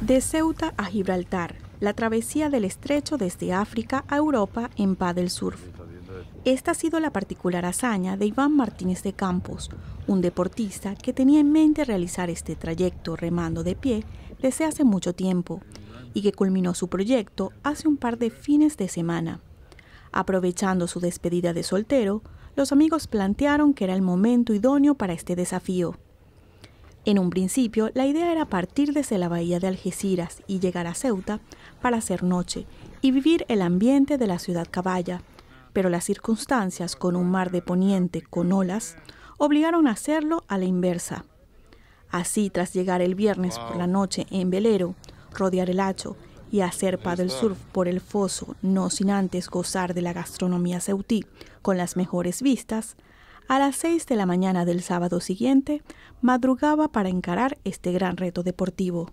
De Ceuta a Gibraltar, la travesía del estrecho desde África a Europa en paddle surf. Esta ha sido la particular hazaña de Iván Martínez de Campos, un deportista que tenía en mente realizar este trayecto remando de pie desde hace mucho tiempo y que culminó su proyecto hace un par de fines de semana. Aprovechando su despedida de soltero, los amigos plantearon que era el momento idóneo para este desafío. En un principio, la idea era partir desde la bahía de Algeciras y llegar a Ceuta para hacer noche y vivir el ambiente de la ciudad caballa, pero las circunstancias con un mar de poniente con olas obligaron a hacerlo a la inversa. Así, tras llegar el viernes por la noche en velero, rodear el hacho y hacer paddle surf por el foso, no sin antes gozar de la gastronomía ceutí, con las mejores vistas, a las seis de la mañana del sábado siguiente madrugaba para encarar este gran reto deportivo.